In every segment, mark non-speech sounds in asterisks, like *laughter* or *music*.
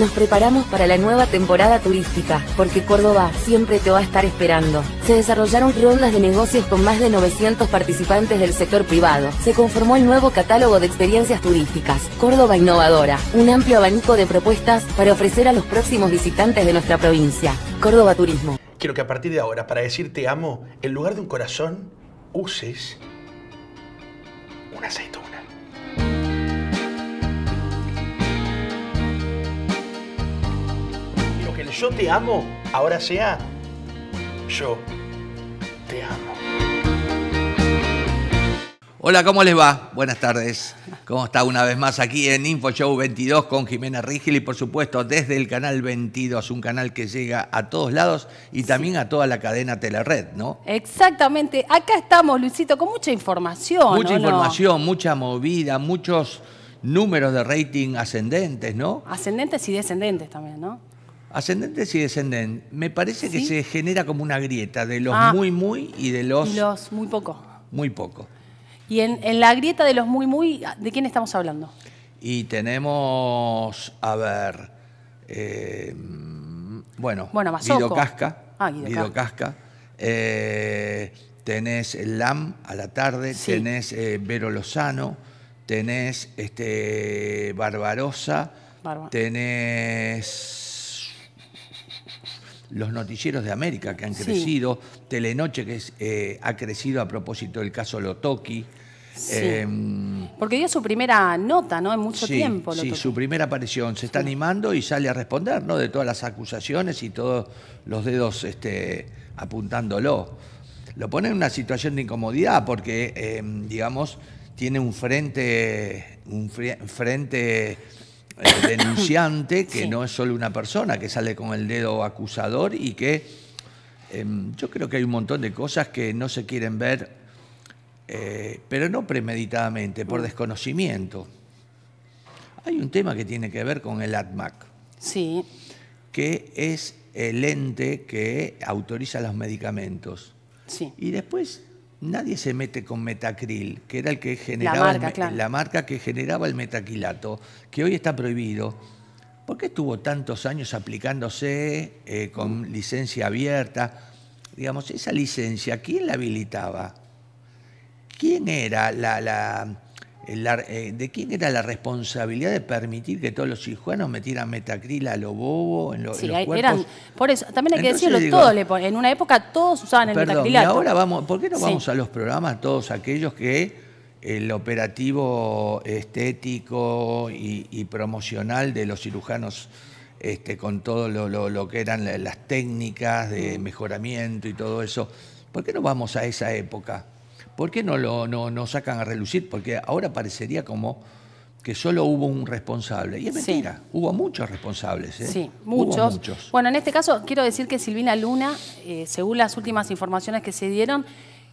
Nos preparamos para la nueva temporada turística, porque Córdoba siempre te va a estar esperando. Se desarrollaron rondas de negocios con más de 900 participantes del sector privado. Se conformó el nuevo catálogo de experiencias turísticas, Córdoba Innovadora, un amplio abanico de propuestas para ofrecer a los próximos visitantes de nuestra provincia. Córdoba Turismo. Quiero que a partir de ahora, para decir te amo, en lugar de un corazón, uses un aceite. yo te amo ahora sea yo te amo. Hola, ¿cómo les va? Buenas tardes. ¿Cómo está una vez más aquí en InfoShow 22 con Jimena rígil y por supuesto desde el canal 22, un canal que llega a todos lados y también a toda la cadena Telered, ¿no? Exactamente. Acá estamos, Luisito, con mucha información. Mucha información, mucha movida, muchos números de rating ascendentes, ¿no? Ascendentes y descendentes también, ¿no? Ascendentes y descendentes. Me parece que se genera como una grieta de los ah. muy, muy y de los. muy poco. Muy poco. Y en, la grieta de los muy, muy, ¿de quién estamos hablando? Y tenemos, a ver. Eh, bueno, bueno ah, Guido Casca. Casca. Eh, tenés LAM a la tarde, tenés eh, Vero Lozano, tenés este, Barbarosa, tenés los noticieros de América que han crecido, Telenoche que eh, ha crecido a propósito del caso Lotoki. Em, porque dio su primera nota, ¿no? En mucho tiempo. Lotoki. Sí, su primera aparición. Se está animando y sale a responder, ¿no? De todas las acusaciones y todos los dedos este, apuntándolo. Lo pone en una situación de incomodidad porque, em, digamos, tiene un frente, un frente el *coughs* denunciante, que no es solo una persona que sale con el dedo acusador y que em, yo creo que hay un montón de cosas que no se quieren ver, eh, pero no premeditadamente, por mm. desconocimiento. Hay un tema que tiene que ver con el ATMAC, sí. que es el ente que autoriza los medicamentos. Sí. Y después nadie se mete con metacril, que era el que generaba la marca, que generaba el metaquilato, que hoy está prohibido. ¿Por qué estuvo tantos años aplicándose eh, con licencia abierta? Digamos, esa licencia, ¿quién la habilitaba? ¿Quién era la eh, de quién era la responsabilidad de permitir que todos los cirujanos metieran metacril a lo bobo en, los Eran, por eso, también hay que decirlo, todo, en una época todos usaban el perdón, ahora vamos, ¿por qué no vamos a los programas todos aquellos que el operativo estético y, promocional de los cirujanos este, con todo lo que eran las técnicas de mm. mejoramiento y todo eso? ¿Por qué no vamos a esa época? ¿Por qué no lo no, sacan a relucir? Porque ahora parecería como que solo hubo un responsable. Y es mentira, hubo muchos responsables. ¿eh? Sí, muchos. Bueno, en este caso quiero decir que Silvina Luna, eh, según las últimas informaciones que se dieron,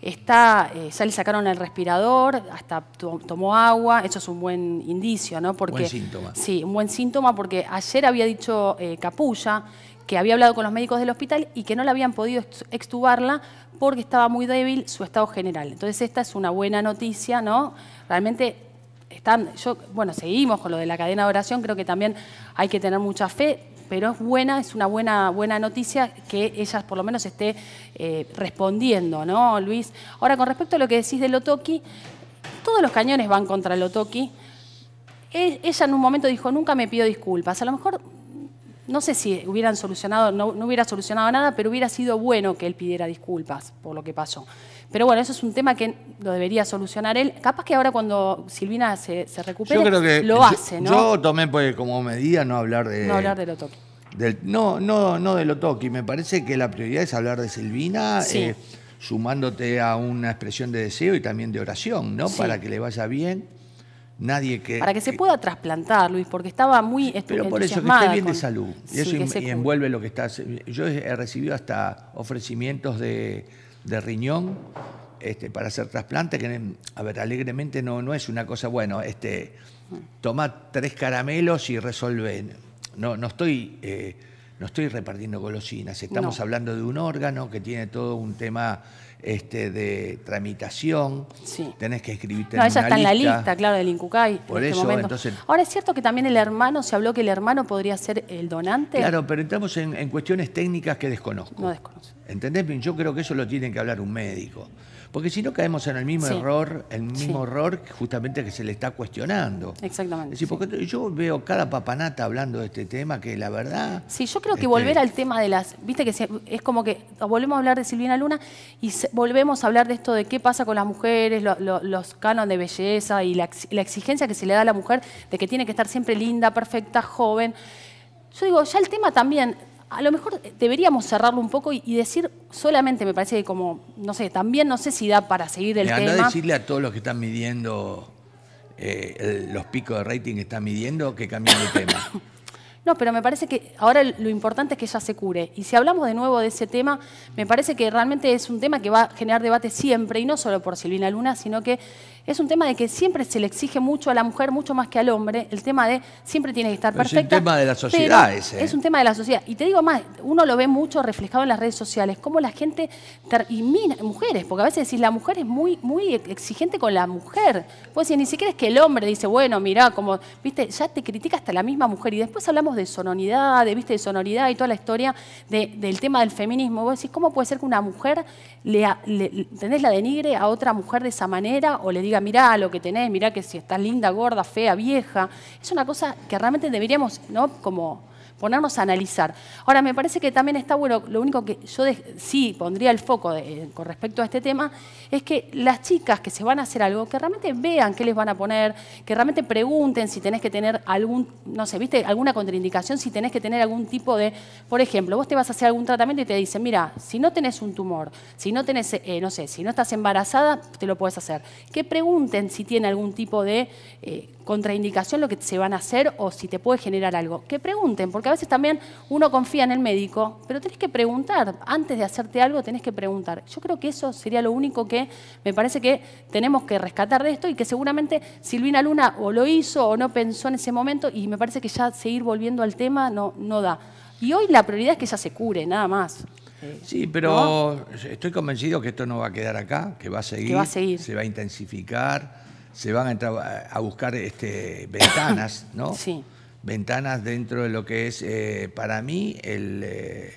está, eh, ya le sacaron el respirador, hasta tomó agua, eso es un buen indicio, ¿no? Porque, buen síntoma. Sí, un buen síntoma porque ayer había dicho Capulla que había hablado con los médicos del hospital y que no la habían podido extubarla porque estaba muy débil su estado general. Entonces esta es una buena noticia, ¿no? Realmente están, yo, bueno, seguimos con lo de la cadena de oración, creo que también hay que tener mucha fe, pero es buena, es una buena, buena noticia que ella por lo menos esté eh, respondiendo, ¿no, Luis? Ahora, con respecto a lo que decís del Otoki, todos los cañones van contra el Otoki. E, ella en un momento dijo, nunca me pido disculpas. A lo mejor no sé si hubieran solucionado, no, hubiera solucionado nada, pero hubiera sido bueno que él pidiera disculpas por lo que pasó. Pero bueno, eso es un tema que lo debería solucionar él. Capaz que ahora cuando Silvina se, se recupere, lo hace, ¿no? Yo tomé pues, como medida no hablar de... No hablar de lo no, no, no de lo Me parece que la prioridad es hablar de Silvina. Eh, sumándote a una expresión de deseo y también de oración, ¿no? Para que le vaya bien que... Para que se pueda trasplantar, Luis, porque estaba muy Pero por eso, que esté bien de salud. Y eso envuelve lo que está... Yo he recibido hasta ofrecimientos de, riñón este, para hacer trasplante, que, a ver, alegremente no, no es una cosa, bueno, este, toma tres caramelos y resuelve. No, no estoy... Eh, no estoy repartiendo golosinas, estamos hablando de un órgano que tiene todo un tema este, de tramitación. Sí. Tenés que escribirte no, en ella está en la lista, claro, del INCUCAI este entonces. Ahora es cierto que también el hermano, se habló que el hermano podría ser el donante. Claro, pero entramos en, cuestiones técnicas que desconozco. No desconozco. ¿Entendés? Yo creo que eso lo tiene que hablar un médico. Porque si no caemos en el mismo error, el mismo error justamente que se le está cuestionando. Exactamente. porque yo veo cada papanata hablando de este tema que la verdad... Sí, yo creo que este volver al tema de las... Viste que es como que volvemos a hablar de Silvina Luna y volvemos a hablar de esto de qué pasa con las mujeres, los cánones de belleza y la exigencia que se le da a la mujer de que tiene que estar siempre linda, perfecta, joven. Yo digo, ya el tema también a lo mejor eh, deberíamos cerrarlo un poco y, decir solamente, me parece que como, no sé, también no sé si da para seguir el tema. tema. a decirle a todos los que están midiendo eh, los picos de rating que están midiendo que cambien el tema. *coughs* No, pero me parece que ahora lo importante es que ya se cure. Y si hablamos de nuevo de ese tema, me parece que realmente es un tema que va a generar debate siempre, y no solo por Silvina Luna, sino que es un tema de que siempre se le exige mucho a la mujer, mucho más que al hombre, el tema de siempre tiene que estar perfecta. Es un tema de la sociedad ese. ¿eh? Es un tema de la sociedad. Y te digo más, uno lo ve mucho reflejado en las redes sociales, cómo la gente, y mujeres, porque a veces decís, la mujer es muy, muy exigente con la mujer. Pues si ni siquiera es que el hombre dice, bueno, mira, como, viste, ya te critica hasta la misma mujer. Y después hablamos de sonoridad, de, viste, de sonoridad y toda la historia del tema del feminismo. Vos decís, ¿cómo puede ser que una mujer le, le, tenés la denigre a otra mujer de esa manera o le diga mirá lo que tenés, mirá que si estás linda, gorda, fea, vieja. Es una cosa que realmente deberíamos, ¿no? Como ponernos a analizar. Ahora, me parece que también está bueno, lo único que yo sí pondría el foco eh, con respecto a este tema, es que las chicas que se van a hacer algo, que realmente vean qué les van a poner, que realmente pregunten si tenés que tener algún, no sé, viste, alguna contraindicación, si tenés que tener algún tipo de, por ejemplo, vos te vas a hacer algún tratamiento y te dicen, mira, si no tenés un tumor, si no tenés, eh, no sé, si no estás embarazada, te lo puedes hacer. Que pregunten si tiene algún tipo de... Eh, contraindicación lo que se van a hacer o si te puede generar algo. Que pregunten, porque a veces también uno confía en el médico, pero tenés que preguntar. Antes de hacerte algo, tenés que preguntar. Yo creo que eso sería lo único que me parece que tenemos que rescatar de esto y que seguramente Silvina Luna o lo hizo o no pensó en ese momento y me parece que ya seguir volviendo al tema no, no da. Y hoy la prioridad es que ya se cure, nada más. Sí, pero estoy convencido que esto no va a quedar acá, que va a seguir, que va a seguir. se va a intensificar se van a, entrar a buscar este, ventanas, *coughs* ¿no? Sí. Ventanas dentro de lo que es, eh, para mí, eh,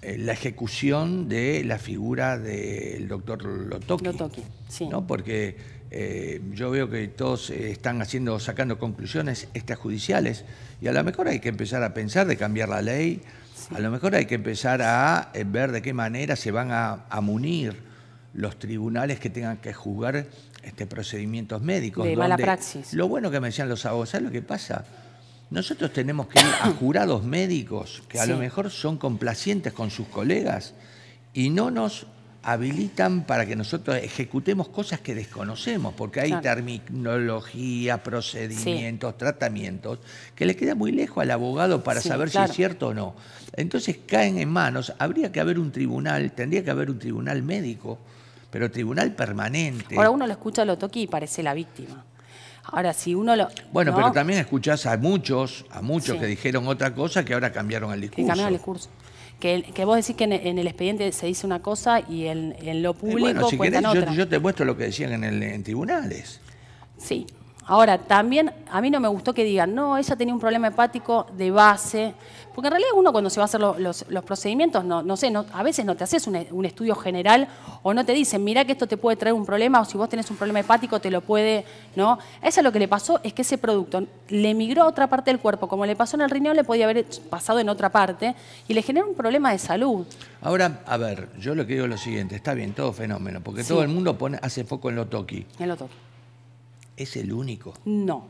la ejecución de la figura del doctor Lotoki. Lotoki, ¿no? Porque eh, yo veo que todos están haciendo, sacando conclusiones extrajudiciales y a lo mejor hay que empezar a pensar de cambiar la ley, a lo mejor hay que empezar a ver de qué manera se van a, a munir los tribunales que tengan que juzgar este, procedimientos médicos. donde, Lo bueno que me decían los abogados, ¿sabes lo que pasa? Nosotros tenemos que ir a jurados médicos que a lo mejor son complacientes con sus colegas y no nos habilitan para que nosotros ejecutemos cosas que desconocemos, porque hay terminología, procedimientos, tratamientos, que le queda muy lejos al abogado para saber si es cierto o no. Entonces caen en manos, habría que haber un tribunal, tendría que haber un tribunal médico pero tribunal permanente. Ahora uno lo escucha, lo toque y parece la víctima. Ahora, si uno lo. Bueno, pero también escuchás a muchos, a muchos que dijeron otra cosa que ahora cambiaron el discurso. Que cambiaron el discurso. Que, vos decís que en, el expediente se dice una cosa y en, lo público. bueno, si cuentan querés, Yo, yo, te muestro lo que decían en, el, en tribunales. Sí. Ahora, también a mí no me gustó que digan, no, ella tenía un problema hepático de base, porque en realidad uno cuando se va a hacer los, procedimientos, no, no sé, a veces no te haces un, estudio general o no te dicen, mira que esto te puede traer un problema o si vos tenés un problema hepático te lo puede, ¿no? A ella lo que le pasó es que ese producto le migró a otra parte del cuerpo, como le pasó en el riñón le podía haber pasado en otra parte y le genera un problema de salud. Ahora, a ver, yo lo que digo es lo siguiente, está bien, todo fenómeno, porque todo el mundo pone, hace foco en lo toqui. En lo toqui es el único. No.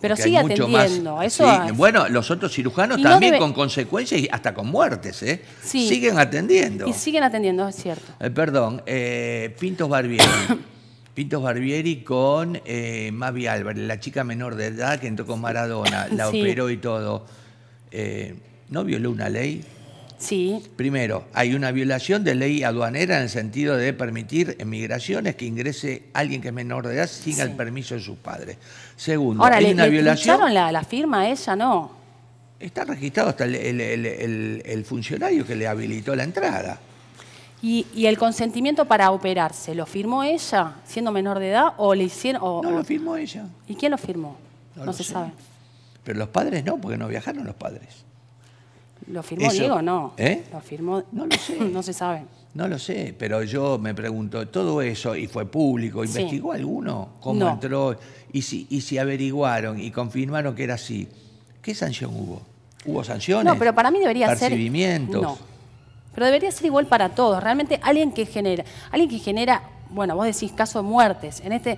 Pero sigue atendiendo. eso Bueno, los otros cirujanos también con consecuencias y hasta con muertes, ¿eh? Siguen atendiendo. Y siguen atendiendo, es cierto. Eh, perdón, eh, Pintos Barbieri. *coughs* Pintos Barbieri con eh, Mavi Álvarez, la chica menor de edad que entró con Maradona, la *laughs* operó y todo. ¿No violó una ley? Sí. Primero, hay una violación de ley aduanera en el sentido de permitir emigraciones que ingrese alguien que es menor de edad sin el permiso de sus padres. Segundo, Ahora, hay una violación. La, la firma ella? No. Está registrado hasta el, funcionario que le habilitó la entrada. ¿Y, el consentimiento para operarse? ¿Lo firmó ella siendo menor de edad o le hicieron.? no, lo firmó ella. ¿Y quién lo firmó? No, se sabe. Pero los padres no, porque no viajaron los padres. ¿Lo firmó Diego o no? ¿Eh? ¿Lo firmó? No lo sé. *laughs* no se sabe. No lo sé, pero yo me pregunto, todo eso, y fue público, ¿investigó alguno cómo entró? Y si, y si averiguaron y confirmaron que era así, ¿qué sanción hubo? ¿Hubo sanciones? No, pero para mí debería percibimientos? ser... No. Pero debería ser igual para todos. Realmente alguien que genera, alguien que genera, bueno, vos decís caso de muertes. En este,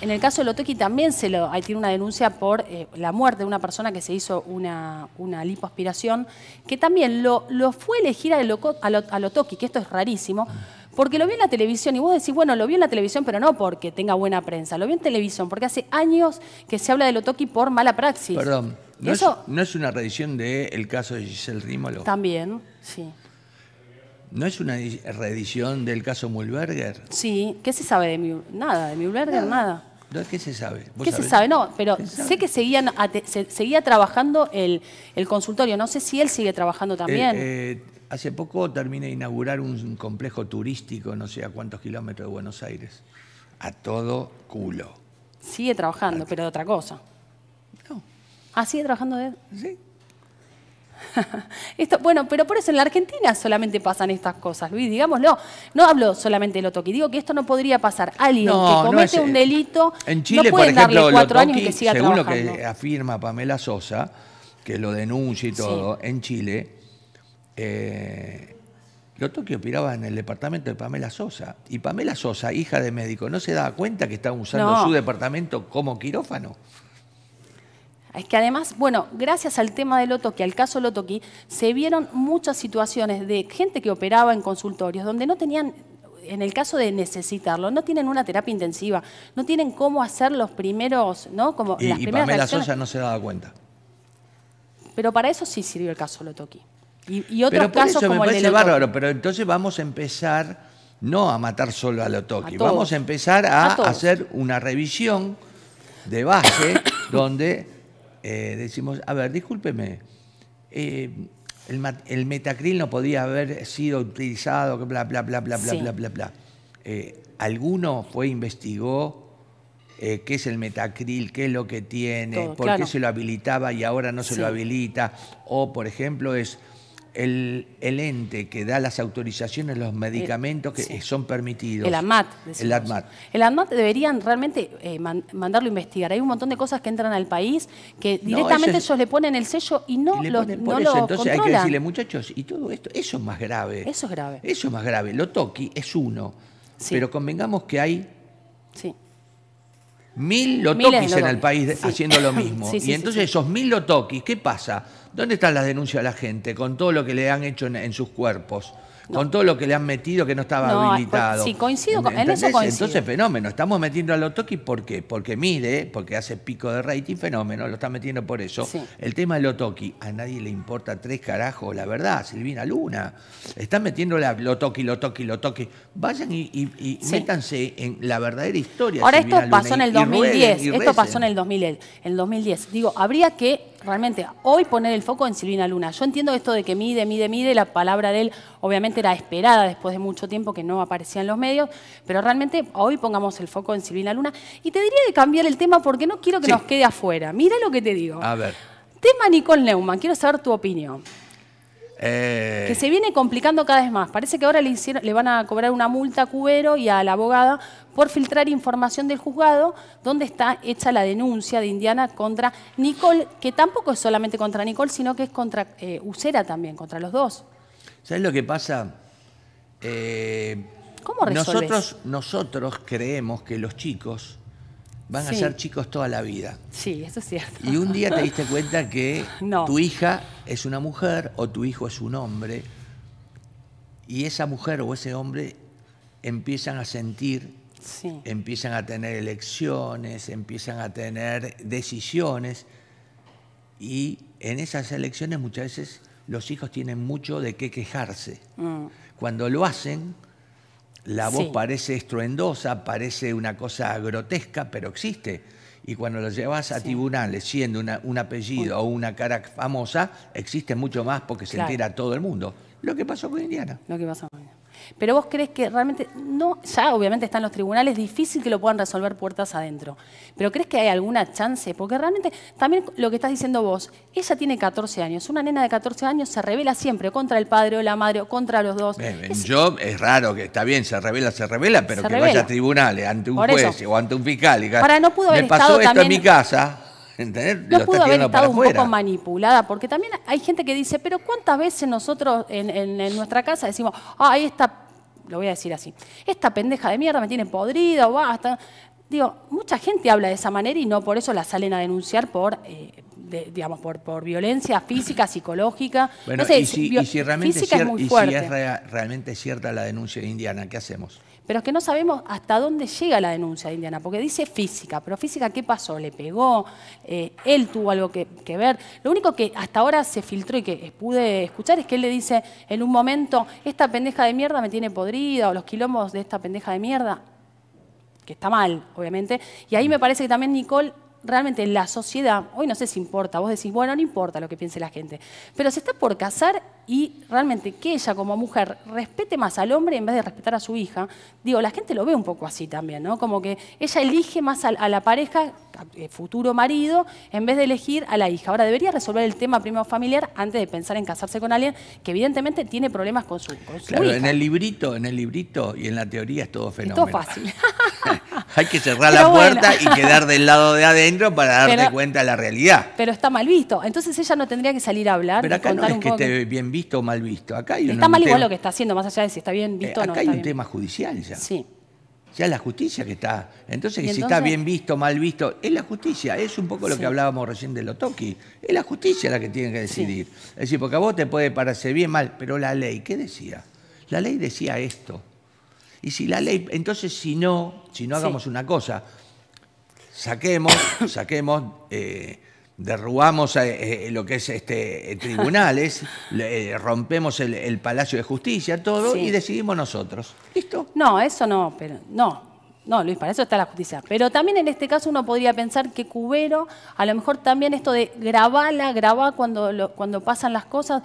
en el caso de Lotoqui también se lo, hay, tiene una denuncia por eh, la muerte de una persona que se hizo una, una lipoaspiración, que también lo, lo fue elegir a, Loco, a, que esto es rarísimo, porque lo vio en la televisión y vos decís, bueno, lo vio en la televisión, pero no porque tenga buena prensa, lo vio en televisión, porque hace años que se habla de Lotoqui por mala praxis. Perdón, ¿no, Eso, es, ¿no es una reedición del el caso de Giselle Rímolo? También, sí. ¿No es una reedición del caso Mulberger? Sí, ¿qué se sabe de Mühlberger? Nada, de Mühlberger nada. ¿Qué se sabe? ¿Qué se sabe? No, pero sé que seguían, seguía trabajando el, consultorio. No sé si él sigue trabajando eh, también. Eh, hace poco terminé de inaugurar un complejo turístico, no sé a cuántos kilómetros de Buenos Aires. A todo culo. Sigue trabajando, pero de otra cosa. No. ¿Ah, sigue trabajando de...? Sí. *laughs* Esto, bueno, pero por eso en la Argentina solamente pasan estas cosas, Luis, digámoslo. No hablo solamente de Lotoki, digo que esto no podría pasar. Alguien que comete un delito en Chile, no puede darle cuatro años que siga según lo que afirma Pamela Sosa, que lo denuncia y todo, en Chile, eh, Lotoki operaba en el departamento de Pamela Sosa. Y Pamela Sosa, hija de médico, ¿no se daba cuenta que estaba usando su departamento como quirófano? Es que además, bueno, gracias al tema de Lotoki, al caso Lotoki, se vieron muchas situaciones de gente que operaba en consultorios donde no tenían en el caso de necesitarlo, no tienen una terapia intensiva, no tienen cómo hacer los primeros, ¿no? Como las primeras no se daba cuenta. Pero para eso sí sirvió el caso Lotoki. Y, y otros eso como me el de bárbaro, pero entonces vamos a empezar no a matar solo a Lotoki, vamos a empezar a hacer una revisión de base *coughs* donde eh, decimos, a ver, discúlpeme, eh, el, metacril no podía haber sido utilizado, bla, bla, bla, bla, bla, bla, bla, eh, ¿Alguno fue, investigó qué es el metacril, qué es lo que tiene, por qué se lo habilitaba y ahora no se lo habilita? O, por ejemplo, es el, ente que da las autorizaciones, los medicamentos que son permitidos. El amat El amat El deberían realmente eh, mandarlo a investigar. Hay un montón de cosas que entran al país que directamente ellos le ponen el sello y no lo los Entonces hay que decirle, muchachos, y todo esto, eso es más grave. Eso es grave. Eso es más grave. Lo toqui es uno, pero convengamos que hay... Sí mil lotokis en el país haciendo lo *laughs* mismo. y entonces esos mil lotokis, ¿qué pasa? ¿Dónde están las denuncias de la gente con todo lo que le han hecho en sus cuerpos? Con todo lo que le han metido que no estaba habilitado. Sí, coincido, en eso Entonces, fenómeno. Estamos metiendo a Lotoki, ¿por qué? Porque mide, porque hace pico de rating, fenómeno, lo está metiendo por eso. El tema de Lotoki, a nadie le importa tres carajos, la verdad, Silvina Luna. Están metiendo la Lotoki, Lotoki, Lotoki. Vayan y, y, métanse en la verdadera historia. Ahora, esto pasó en el 2010. esto pasó en el 2010. En el 2010. Digo, habría que realmente hoy poner el foco en Silvina Luna. Yo entiendo esto de que mide, mide, mide, la palabra de él obviamente era esperada después de mucho tiempo que no aparecía en los medios, pero realmente hoy pongamos el foco en Silvina Luna. Y te diría de cambiar el tema porque no quiero que nos quede afuera. Mira lo que te digo. A ver. Tema Nicole Neumann, quiero saber tu opinión. Eh, que se viene complicando cada vez más. Parece que ahora le, van a cobrar una multa a Cubero y a la abogada por filtrar información del juzgado donde está hecha la denuncia de Indiana contra Nicole, que tampoco es solamente contra Nicole, sino que es contra eh, Usera también, contra los dos. ¿Sabes lo que pasa? Eh, ¿Cómo resolves? Nosotros, nosotros creemos que los chicos van a ser chicos toda la vida. Sí, eso es cierto. Y un día te diste *laughs* cuenta que tu hija es una mujer o tu hijo es un hombre y esa mujer o ese hombre empiezan a sentir, empiezan a tener elecciones, empiezan a tener decisiones y en esas elecciones muchas veces los hijos tienen mucho de qué quejarse. Mm. Cuando lo hacen, la voz parece estruendosa, parece una cosa grotesca, pero existe. Y cuando lo llevas a tribunales siendo un apellido o una cara famosa, existe mucho más porque se entera todo el mundo. Lo que pasó con Indiana. Lo que pasó con Indiana. Pero vos crees que realmente, no, ya obviamente están los tribunales, difícil que lo puedan resolver puertas adentro. Pero crees que hay alguna chance, porque realmente también lo que estás diciendo vos, ella tiene 14 años, una nena de 14 años se revela siempre contra el padre o la madre o contra los dos. yo es raro que está bien, se revela, se revela, pero que vaya a tribunales ante un juez o ante un fiscal Para no pudo haber me pasó esto en mi casa no pudo haber estado un poco manipulada, porque también hay gente que dice, pero ¿cuántas veces nosotros en, nuestra casa decimos, ah, esta lo voy a decir así, esta pendeja de mierda me tiene podrida, basta. Digo, mucha gente habla de esa manera y no por eso la salen a denunciar por, eh, digamos, por, por violencia física, psicológica. Bueno, y, si, realmente, es, si es realmente cierta la denuncia Indiana, ¿qué hacemos? pero es que no sabemos hasta dónde llega la denuncia de Indiana, porque dice física, pero física, ¿qué pasó? ¿Le pegó? Eh, ¿Él tuvo algo que, que, ver? Lo único que hasta ahora se filtró y que pude escuchar es que él le dice en un momento, esta pendeja de mierda me tiene podrida, o los quilombos de esta pendeja de mierda, que está mal, obviamente, y ahí me parece que también Nicole realmente la sociedad, hoy no sé si importa, vos decís, bueno, no importa lo que piense la gente, pero se está por casar y realmente que ella como mujer respete más al hombre en vez de respetar a su hija, digo, la gente lo ve un poco así también, ¿no? Como que ella elige más a, la pareja, eh, futuro marido, en vez de elegir a la hija. Ahora, debería resolver el tema primero familiar antes de pensar en casarse con alguien que evidentemente tiene problemas con su, claro, en el librito, en el librito y en la teoría es todo fenómeno. Es todo fácil. *laughs* Hay que cerrar la puerta y quedar del lado de adentro para darte cuenta de la realidad. Pero está mal visto. Entonces ella no tendría que salir a hablar. Pero acá no es que esté bien visto o mal visto. Acá hay está mal igual lo que está haciendo, más allá de si está bien eh, visto o no. Acá hay un tema judicial ya. Sí. Ya es la justicia que está. Entonces, si está bien visto, mal visto, es la justicia. Es un poco lo que hablábamos recién de Lotoki. Es la justicia la que tiene que decidir. Es decir, porque a vos te puede parecer bien, mal, pero la ley, ¿qué decía? La ley decía esto. Y si la ley, entonces si no, si no hagamos una cosa, saquemos, *coughs* saquemos, eh, derrubamos eh, eh, lo que es este tribunales, *laughs* rompemos el, Palacio de Justicia, todo, y decidimos nosotros. ¿Listo? No, eso no, pero no, no, Luis, para eso está la justicia. Pero también en este caso uno podría pensar que Cubero, a lo mejor también esto de grabarla, grabar cuando, cuando pasan las cosas,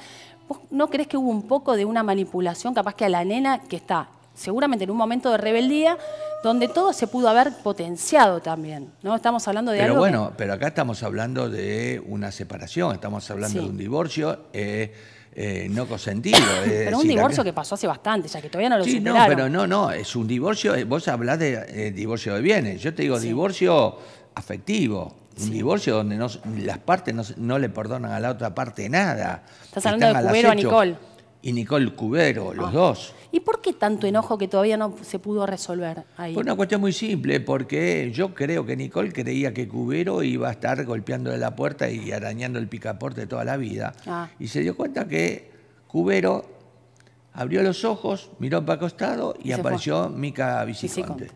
¿vos no crees que hubo un poco de una manipulación capaz que a la nena que está seguramente en un momento de rebeldía donde todo se pudo haber potenciado también, ¿no? Estamos hablando de pero algo bueno, pero acá estamos hablando de una separación, estamos hablando de un divorcio eh, eh, no consentido. *coughs* pero un divorcio que pasó hace bastante, ya que todavía no lo Sí, no, pero no, no, es un divorcio, eh, vos hablás de divorcio de bienes, yo te digo divorcio afectivo. Un divorcio donde las partes no, le perdonan a la otra parte nada. Estás hablando de Cubero a Nicole y Nicole Cubero, los ah. dos. ¿Y por qué tanto enojo que todavía no se pudo resolver ahí? Por una cuestión muy simple, porque yo creo que Nicole creía que Cubero iba a estar golpeando la puerta y arañando el picaporte toda la vida. Ah. Y se dio cuenta que Cubero abrió los ojos, miró para costado y, apareció Mica visitante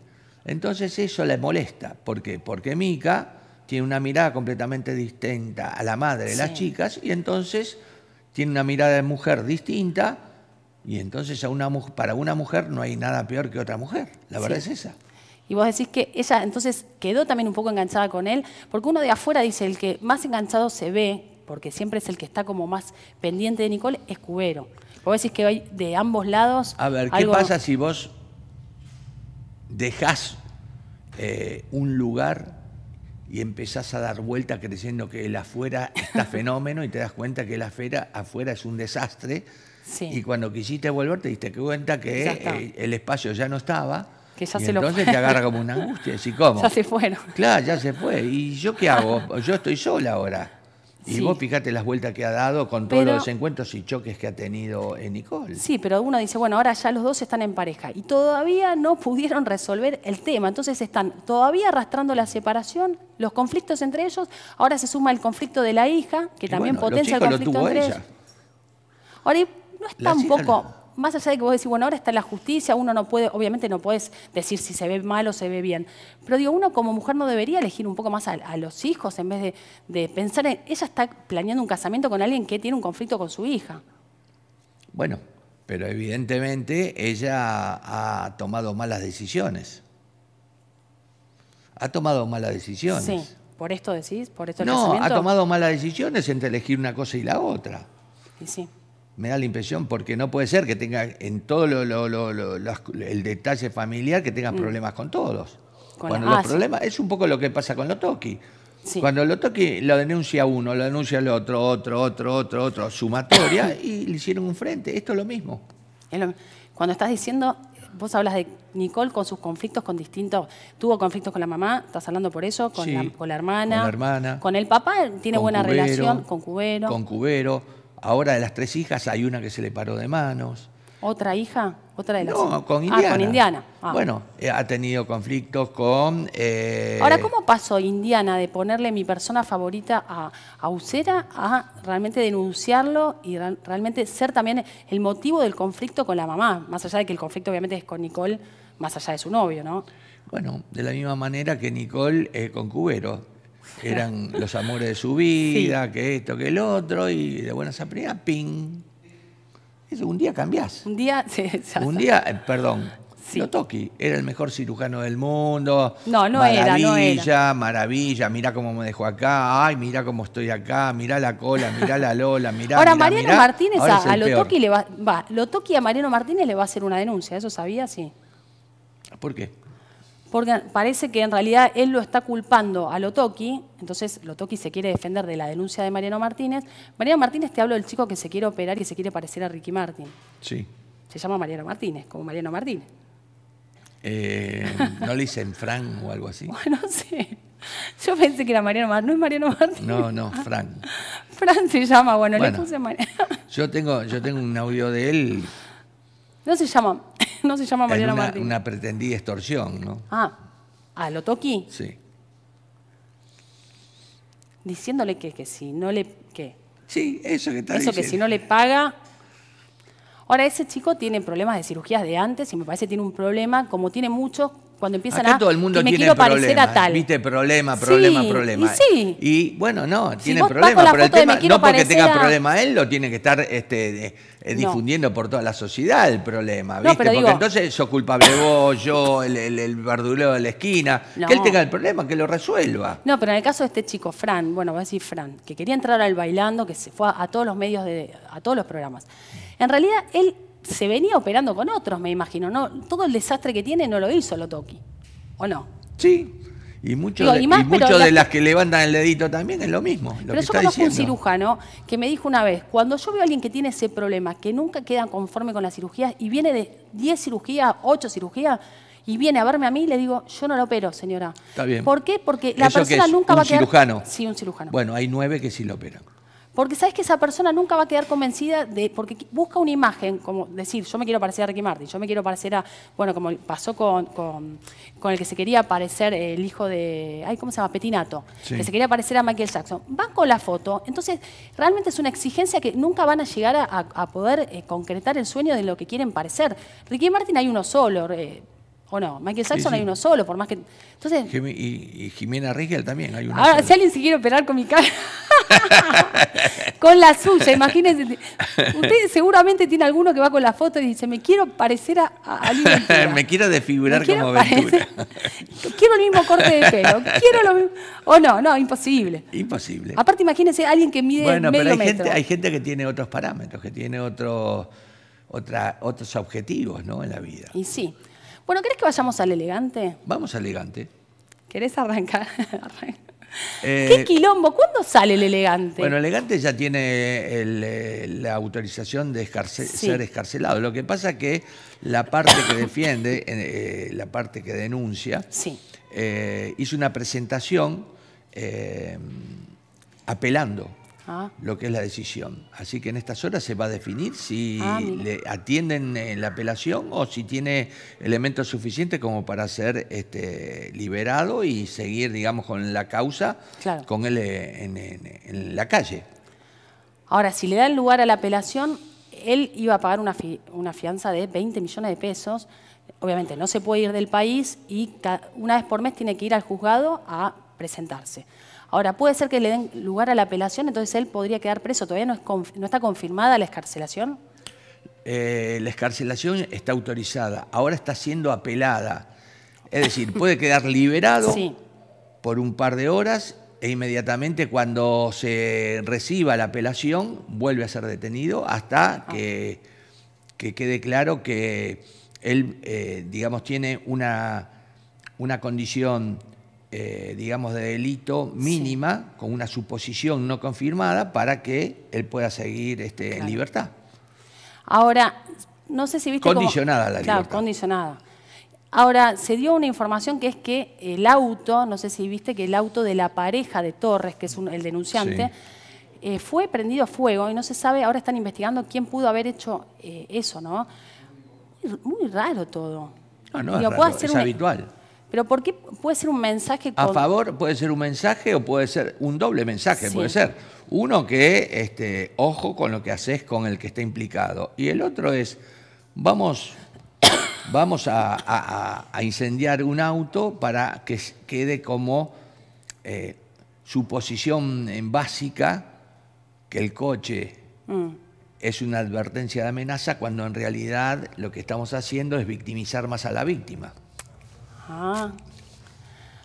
Entonces eso le molesta. ¿Por qué? Porque Mica tiene una mirada completamente distinta a la madre de las chicas y entonces tiene una mirada de mujer distinta y entonces para una mujer no hay nada peor que otra mujer. La verdad es esa. Y vos decís que ella entonces quedó también un poco enganchada con él, porque uno de afuera dice, el que más enganchado se ve, porque siempre es el que está como más pendiente de Nicole, es Cubero. Vos decís que hay de ambos lados... A ver, ¿qué pasa si vos dejás eh, un lugar y empezás a dar vuelta creciendo que el afuera está *laughs* fenómeno y te das cuenta que el afuera, afuera es un desastre. Y cuando quisiste volver te diste cuenta que eh, el espacio ya no estaba. y entonces te agarra como una angustia. ¿Y cómo? *laughs* Ya se fueron. Claro, ya se fue. ¿Y yo qué hago? *laughs* Yo estoy sola ahora. Y vos fíjate las vueltas que ha dado con todos los desencuentros y choques que ha tenido eh, Nicole. Sí, pero uno dice, bueno, ahora ya los dos están en pareja y todavía no pudieron resolver el tema. Entonces están todavía arrastrando la separación, los conflictos entre ellos. Ahora se suma el conflicto de la hija, que también potencia el conflicto entre ellos. Ahora, no es poco más allá de que vos decís, bueno, ahora está la justicia, uno no puede, obviamente no puedes decir si se ve mal o se ve bien, pero digo, uno como mujer no debería elegir un poco más a, los hijos en vez de, pensar en, ella está planeando un casamiento con alguien que tiene un conflicto con su hija. Bueno, pero evidentemente ella ha tomado malas decisiones. Ha tomado malas decisiones. Sí, por esto decís, por esto el No, ha tomado malas decisiones entre elegir una cosa y la otra. Sí, sí me da la impresión, porque no puede ser que tenga en todo el detalle familiar que tenga mm. problemas con todos. Cuando los ah, problemas, es un poco lo que pasa con los toki Cuando toque lo denuncia uno, lo denuncia el otro, otro, otro, otro, otro, sumatoria, *coughs* y le hicieron un frente. Esto es lo mismo. Cuando estás diciendo, vos hablas de Nicole con sus conflictos con distintos, tuvo conflictos con la mamá, estás hablando por eso, con, la, hermana, con hermana, con el papá, tiene buena relación, con Cubero. Con Cubero Ahora de las tres hijas hay una que se le paró de manos. ¿Otra hija? ¿Otra de las No, ah, con Indiana. Ah, con Indiana. Bueno, eh, ha tenido conflictos con... Eh, Ahora, ¿cómo pasó Indiana de ponerle mi persona favorita a, Ausera a realmente denunciarlo y realmente ser también el motivo del conflicto con la mamá? Más allá de que el conflicto obviamente es con Nicole, más allá de su novio, ¿no? Bueno, de la misma manera que Nicole con Cubero eran los amores de su vida, que esto, que el otro, y de buenas a primeras, ping. un día cambiás. Un día, *laughs* sí, Un día, eh, perdón, Lotoqui era el mejor cirujano del mundo. No, no era, no Maravilla, Mira cómo me dejó acá, ay, mirá cómo estoy acá, Mira la cola, mira la lola, mirá, Ahora, Mariano Martínez ahora a, a va, a Mariano Martínez le va a hacer una denuncia, ¿eso sabía? Sí. ¿Por qué? porque parece que en realidad él lo está culpando a Lotoki, entonces Lotoki se quiere defender de la denuncia de Mariano Martínez. Mariano Martínez, te hablo del chico que se quiere operar y se quiere parecer a Ricky Martin. Sí. Se llama Mariano Martínez, como Mariano Martínez. Eh, ¿No le dicen Fran o algo así? *laughs* Bueno, no sé. Yo pensé que era Mariano Martínez, no es Mariano Martínez. No, no, Fran. *laughs* Fran se llama, bueno, bueno le puse Mariano. Yo tengo, yo tengo un audio de él. No se llama. *laughs* no se llama una, Una pretendida extorsión, ¿no? Ah, ¿a lo toquí? Sí. Diciéndole que, que si no le... ¿Qué? Sí, eso que está Eso que si no le paga... Ahora, ese chico tiene problemas de cirugías de antes y me parece que tiene un problema, como tiene muchos, cuando empiezan a todo el mundo me tiene quiero parecer a tal. Viste, problema, problema, problema. Y, sí. y bueno, no, tiene problemas, pero el tema no porque tenga problema él, lo tiene que estar este, eh, difundiendo por toda la sociedad el problema, ¿viste? porque entonces sos culpable vos, yo, el, el, verdulero de la esquina, que él tenga el problema, que lo resuelva. No, pero en el caso de este chico, Fran, bueno, voy a decir Fran, que quería entrar al bailando, que se fue a, a todos los medios, de, a todos los programas. En realidad, él se venía operando con otros, me imagino. No, todo el desastre que tiene no lo hizo Lotoki, ¿o no? Sí, y muchos de, mucho de las que levantan el dedito también es lo mismo. pero yo conozco un cirujano que me dijo una vez, cuando yo veo a alguien que tiene ese problema, que nunca queda conforme con las cirugías y viene de 10 cirugías, 8 cirugías, y viene a verme a mí le digo, yo no lo opero, señora. Está bien. ¿Por qué? Porque la persona nunca va a quedar... cirujano? Sí, un cirujano. Bueno, hay nueve que sí lo operan porque sabes que esa persona nunca va a quedar convencida de, porque busca una imagen, como decir, yo me quiero parecer a Ricky Martin, yo me quiero parecer a, bueno, como pasó con, con, el que se quería parecer el hijo de, ay, ¿cómo se llama? Petinato, que se quería parecer a Michael Jackson. Van con la foto, entonces realmente es una exigencia que nunca van a llegar a, poder eh, concretar el sueño de lo que quieren parecer. Ricky Martin hay uno solo. Eh, ¿O no? Michael Jackson hay uno solo, por más que. Entonces. y, Jimena Rigel también hay uno. Ahora, si alguien se quiere operar con mi cara. *laughs* con la suya, imagínense. Usted seguramente tiene alguno que va con la foto y dice, me quiero parecer a, a *laughs* Me quiero desfigurar como Ventura. quiero el mismo corte de pelo. Quiero lo mismo. O no, no, imposible. Imposible. Aparte, imagínense alguien que mide. Bueno, pero hay, Gente, hay gente que tiene otros parámetros, que tiene otros otros objetivos ¿no? en la vida. Y sí. Bueno, ¿querés que vayamos al elegante? Vamos al elegante. ¿Querés arrancar? *laughs* Eh, ¿Qué quilombo? ¿Cuándo sale el elegante? Bueno, elegante ya tiene eh, la autorización de ser escarcelado. Lo que pasa es que la parte que defiende, *coughs* eh, la parte que denuncia, hizo una presentación apelando. Ah. lo que es la decisión. Así que en estas horas se va a definir si ah, le atienden la apelación o si tiene elementos suficientes como para ser este, liberado y seguir, digamos, con la causa, con él eh, en, la calle. Ahora, si le dan lugar a la apelación, él iba a pagar una, una, fianza de 20 millones de pesos. Obviamente no se puede ir del país y una vez por mes tiene que ir al juzgado a presentarse. Ahora, puede ser que le den lugar a la apelación, entonces él podría quedar preso. ¿Todavía no, está confirmada la escarcelación? Eh, la escarcelación está autorizada, ahora está siendo apelada. Es decir, puede quedar liberado por un par de horas e inmediatamente cuando se reciba la apelación vuelve a ser detenido hasta ah. que, quede claro que él, eh, digamos, tiene una, una condición eh, digamos, de delito mínima, con una suposición no confirmada, para que él pueda seguir este, en libertad. Ahora, no sé si viste. Condicionada la libertad. Claro, condicionada. Ahora, se dio una información que es que el auto, no sé si viste que el auto de la pareja de Torres, que es el denunciante, eh, fue prendido a fuego y no se sabe, ahora están investigando quién pudo haber hecho eh, eso, ¿no? Muy raro todo. No, no, es, e- habitual. Pero ¿por qué puede ser un mensaje? A favor puede ser un mensaje o puede ser un doble mensaje, puede ser. Uno que, este, ojo con lo que haces con el que está implicado. Y el otro es, vamos, *coughs* vamos a, incendiar un auto para que quede como eh, su posición en básica que el coche mm. es una advertencia de amenaza cuando en realidad lo que estamos haciendo es victimizar más a la víctima.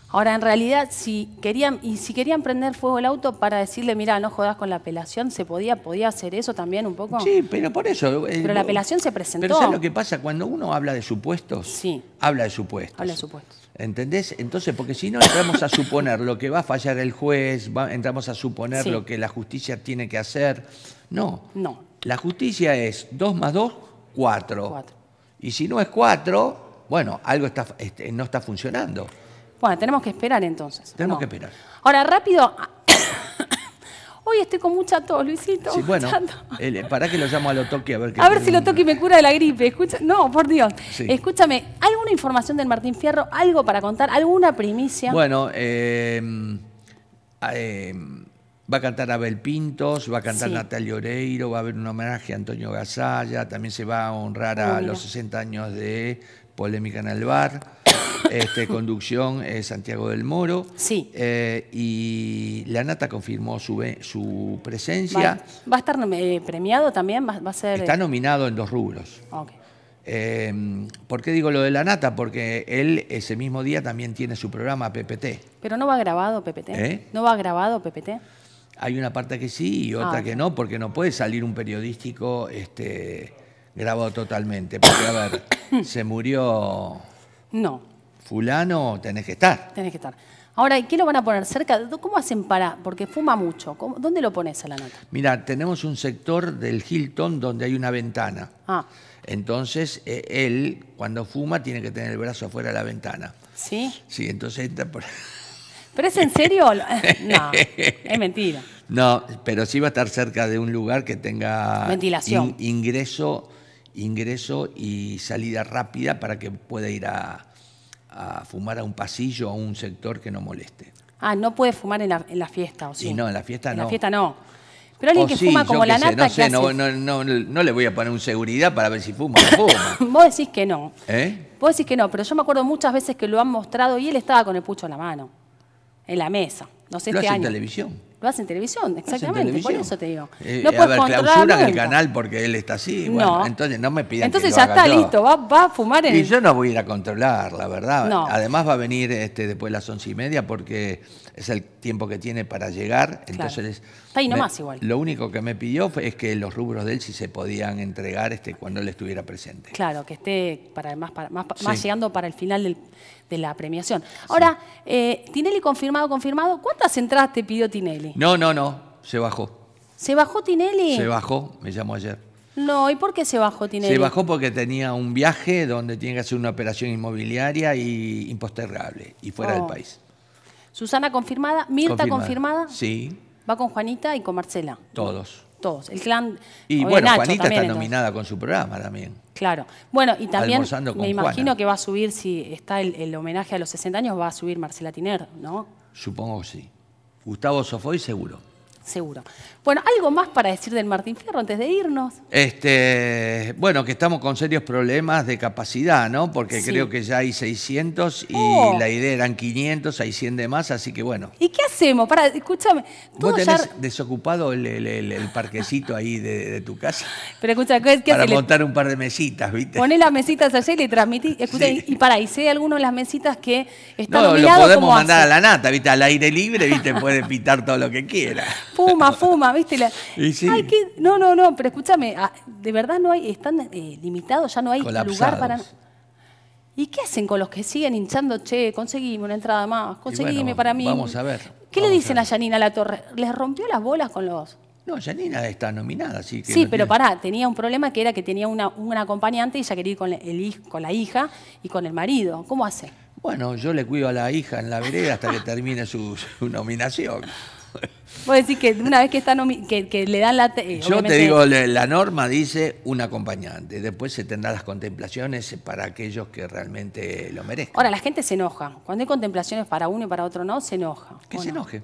Ahora, en realidad, si querían, y si querían prender fuego el auto para decirle, mira, no jodas con la apelación, ¿se podía, podía hacer eso también un poco? Sí, pero por eso. Eh, pero la apelación se presentó. Pero ¿sabes lo que pasa? Cuando uno habla de supuestos, sí. habla de supuestos. Habla de supuestos. ¿Entendés? Entonces, porque si no entramos a suponer lo que va a fallar el juez, entramos a suponer lo que la justicia tiene que hacer. No. No. La justicia es 2 más 2, 4. 4. Y si no es 4, bueno, algo está, este, no está funcionando. Bueno, tenemos que esperar entonces. Tenemos que esperar. Ahora, rápido. *coughs* Hoy estoy con mucha tos, Luisito. Sí, bueno, para que lo llamo a lo a ver qué. A ver si lo me cura de la gripe. Escucha, no, por Dios. Escúchame, ¿alguna información del Martín Fierro? ¿Algo para contar? ¿Alguna primicia? Bueno, em, em, va a cantar Abel Pintos, va a cantar Natalia Oreiro, va a haber un homenaje a Antonio Gasalla, también se va a honrar a oh, los 60 años de polémica en el bar. *coughs* Este, conducción eh, Santiago del Moro. Sí. Eh, y la Nata confirmó su, su presencia. Va, a estar eh, premiado también? Va, a ser, Está nominado en dos rubros. Em, ¿Por qué digo lo de la nata? Porque él ese mismo día también tiene su programa PPT. Pero no va grabado PPT. No va grabado PPT. Hay una parte que sí y otra ah, que no, porque no puede salir un periodístico este, grabado totalmente. Porque, a ver, *coughs* se murió No, fulano, tenés que estar. tenés que estar. Ahora, ¿y qué lo van a poner cerca? ¿Cómo hacen para? Porque fuma mucho. ¿Dónde lo pones a la nota? Mira, tenemos un sector del Hilton donde hay una ventana. Ah, Entonces, e-, él, cuando fuma, tiene que tener el brazo afuera de la ventana. ¿sí? Sí, entonces *laughs* ¿Pero es en serio? *laughs* No, es mentira. No, pero sí va a estar cerca de un lugar que tenga Ventilación. ingreso ingreso y salida rápida para que pueda ir a, fumar a un pasillo, o a un sector que no moleste. Ah, no puede fumar en la, en la fiesta, ¿o sí? no, en la fiesta no. la fiesta no. Pero alguien que fuma como la nata, no sé, no, no, no, le voy a poner un seguridad para ver si fuma o *laughs* fuma. Vos decís que no. ¿Eh? Vos decís que no, pero yo me acuerdo muchas veces que lo han mostrado y él estaba con el pucho en la mano, en la mesa. No sé, lo este hace año. en televisión. Vas en televisión, exactamente. Por eso te digo. Eh, puedes a ver, clausuran el canal porque él está así. Bueno, Entonces no me piden Entonces ya está listo, va, a fumar en. Y yo no voy a ir a controlar, la verdad. Además va a venir este, después de las once y media porque es el tiempo que tiene para llegar. Entonces Está ahí nomás igual. Lo único que me pidió es que los rubros de él sí se podían entregar este, cuando él estuviera presente. Claro, que esté para, más, para, más llegando para el final del, de la premiación. Ahora, eh, Tinelli confirmado, confirmado, ¿cuántas entradas te pidió Tinelli? No, no, no, se bajó. ¿Se bajó Tinelli? Se bajó, me llamó ayer. No, ¿y por qué se bajó Tinelli? Se bajó porque tenía un viaje donde tiene que hacer una operación inmobiliaria y imposterrable y fuera del oh. país. Susana confirmada, Mirta confirmada. Sí. Va con Juanita y con Marcela. Todos todos. El clan. Y bueno, Juanita está nominada con su programa también. Claro. Bueno, y también me imagino que va a subir, si está el, el, homenaje a los 60 años, va a subir Marcela Tiner, ¿no? Supongo que sí. Gustavo Sofoy, seguro seguro. Bueno, ¿algo más para decir del Martín Fierro antes de irnos? Este, bueno, que estamos con serios problemas de capacidad, ¿no? Porque creo que ya hay 600 y oh. la idea eran 500, hay 100 de más, así que bueno. ¿Y qué hacemos? Para, escúchame. ¿Vos tenés desocupado el, parquecito ahí de, tu casa? Pero escucha, ¿qué, Para montar un par de mesitas, ¿viste? Poné las mesitas allá y le transmití. *laughs* Escucha, y, para, y sé algunas de las mesitas que están No, lo podemos mandar a la nata, ¿viste? Al aire libre, ¿viste? Puede pitar todo lo que quiera. *laughs* fuma, fuma, ¿viste? *laughs* No, no, no, pero escúchame, ah, de verdad no hay, están eh, limitados, ya no hay lugar para... ¿Y qué hacen con los que siguen hinchando, che, conseguime una entrada más, conseguime para mí? Vamos a ver. ¿Qué le dicen a, Janina Yanina La Torre? ¿Les rompió las bolas con los...? No, Janina está nominada, sí sí. pero pará, tenía un problema que era que tenía una, acompañante y ella quería ir con, el, con la hija y con el marido. ¿Cómo hace? Bueno, yo le cuido a la hija en la vereda hasta que termine su nominación. *laughs* Vos decir que una vez que, está le dan la... Eh, Yo te digo, la norma dice un acompañante. Después se tendrán las contemplaciones para aquellos que realmente lo merezcan. Ahora, la gente se enoja. Cuando hay contemplaciones para uno y para otro no, se enoja. Que se enoje.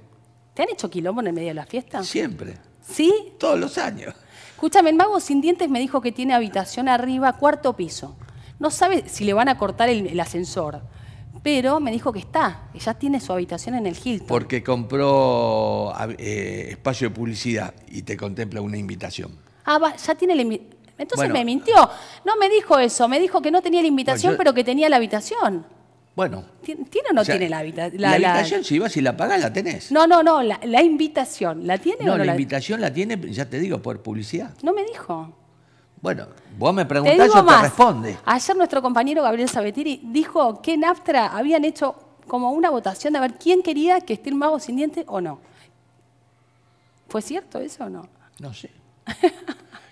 ¿Te han hecho quilombo en medio de la fiesta? Siempre. ¿Sí? Todos los años. Escúchame, el mago sin dientes me dijo que tiene habitación arriba, cuarto piso. No sabe si le van a cortar el ascensor pero me dijo que está, que ya tiene su habitación en el Hilton. Porque compró eh, espacio de publicidad y te contempla una invitación. Ah, ya tiene la invitación. Entonces me mintió. No me dijo eso, me dijo que no tenía la invitación, pero que tenía la habitación. Bueno. ¿Tiene o no tiene la habitación? La, habitación, si la pagás, la tenés. No, no, no, la, invitación, ¿la tiene no, no? La, invitación la tiene, ya te digo, por publicidad. No me dijo. Bueno, vos me preguntás, yo te responde. Ayer nuestro compañero Gabriel Sabetiri dijo que en Aftra habían hecho como una votación a ver quién quería que esté el mago sin dientes o no. ¿Fue cierto eso o no? No sé.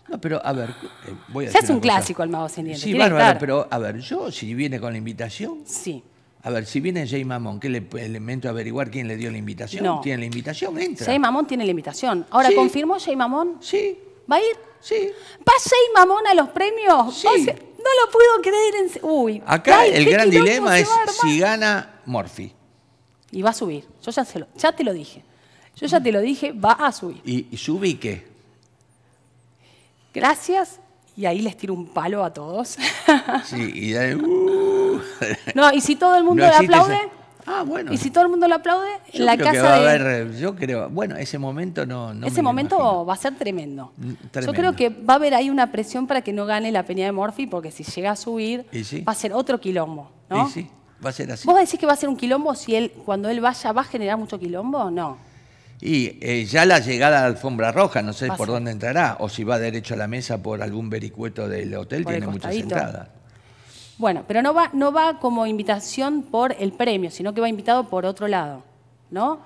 No, pero a ver, eh, voy a Se hace un clásico el mago sin dientes. Sí, bárbaro, pero a ver, yo si viene con la invitación. Sí. A ver, si viene Jay Mamón, ¿qué le elemento averiguar quién le dio la invitación? No. ¿Tiene la invitación? Entra. Jay Mamón tiene la invitación. Ahora, ¿confirmó Jay Mamón? Sí. ¿Va a ir? Sí. ¿Va ser Mamón a los premios? no lo puedo creer en... Uy. Acá el gran dilema es si gana Morphy. Y va a subir. Yo ya, te lo dije. Yo ya te lo dije, va a subir. ¿Y, y sube qué? Gracias. Y ahí les tiro un palo a todos. Sí, y *laughs* uh. No, y si todo el mundo le aplaude... Ah, bueno. Y si todo el mundo lo aplaude, la casa a yo creo, bueno, ese momento no. ese momento va a ser tremendo. Mm, yo creo que va a haber ahí una presión para que no gane la peña de Morphy, porque si llega a subir, va a ser otro quilombo, ¿no? Y sí, va a ser así. ¿Vos decís que va a ser un quilombo si él, cuando él vaya, va a generar mucho quilombo? No. Y eh, ya la llegada a la alfombra roja, no sé por dónde entrará, o si va derecho a la mesa por algún vericueto del hotel, tiene muchas entradas. Bueno, pero no va, no va como invitación por el premio, sino que va invitado por otro lado, ¿no?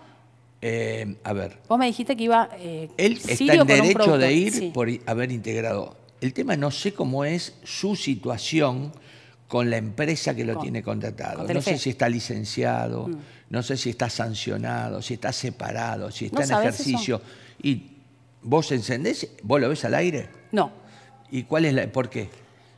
Eh, a ver. Vos me dijiste que iba. Eh, él está en derecho de ir por haber integrado. El tema no sé cómo es su situación con la empresa que lo tiene contratado. no sé si está licenciado, mm. no sé si está sancionado, si está separado, si está en ejercicio. ¿Y vos encendés? ¿Vos lo ves al aire? No. ¿Y cuál es la, por qué?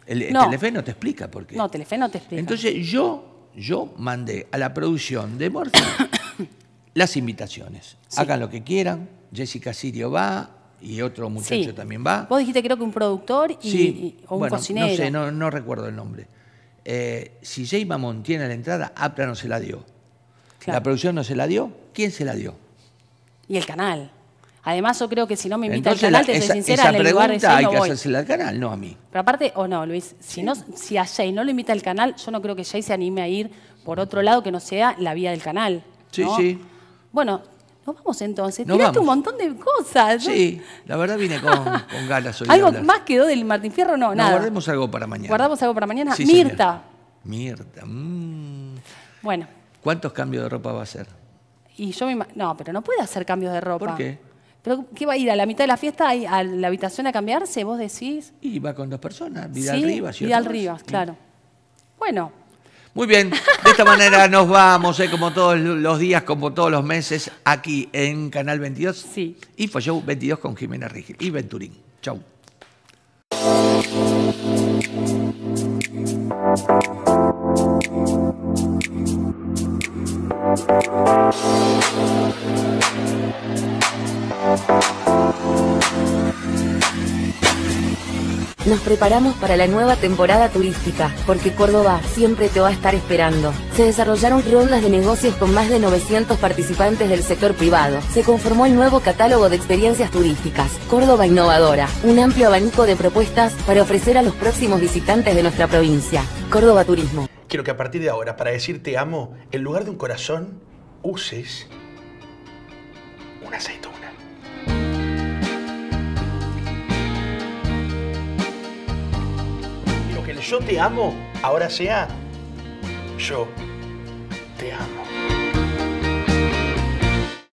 El, no. Telefe no te explica por qué. No, Telefe no te explica. Entonces yo, yo mandé a la producción de Morphy *coughs* las invitaciones. Hagan lo que quieran. Jessica Sirio va, y otro muchacho también va. Vos dijiste creo que un productor y, o un bueno, cocinero. No sé, no, recuerdo el nombre. Eh, si Jay Mamón tiene la entrada, APRA no se la dio. La producción no se la dio. ¿Quién se la dio? Y el canal. Además, yo creo que si no me invita al canal, te soy sincera, en el lugar de hay que voy. al canal, no a mí. Pero aparte, o no, Luis, si, no, si a Jay no lo invita al canal, yo no creo que Jay se anime a ir por otro lado que no sea la vía del canal. Sí, ¿no? sí. Bueno, nos vamos entonces. Nos Tiraste un montón de cosas. Sí, la verdad vine con, con ganas ¿Algo más quedó del Martín Fierro? No, no, guardemos algo para mañana. Guardamos algo para mañana. Mirta. Mirta. Mm. Bueno. ¿Cuántos cambios de ropa va a hacer? Y yo me... No, pero no puede hacer cambios de ropa. ¿Por qué? ¿Pero qué va a ir? ¿A la mitad de la fiesta a la habitación a cambiarse? ¿Vos decís? Y va con dos personas, Vidal sí, Rivas y Vidal Rivas, claro. Bueno. Muy bien, de esta manera *laughs* nos vamos, eh, como todos los días, como todos los meses, aquí en Canal 22. Sí. Y fue Show 22 con Jimena Rigil y Venturín. Chau. Nos preparamos para la nueva temporada turística, porque Córdoba siempre te va a estar esperando. Se desarrollaron rondas de negocios con más de 900 participantes del sector privado. Se conformó el nuevo catálogo de experiencias turísticas, Córdoba Innovadora, un amplio abanico de propuestas para ofrecer a los próximos visitantes de nuestra provincia. Córdoba Turismo. Quiero que a partir de ahora, para decir te amo, en lugar de un corazón, uses un aceite. yo te amo ahora sea yo te amo.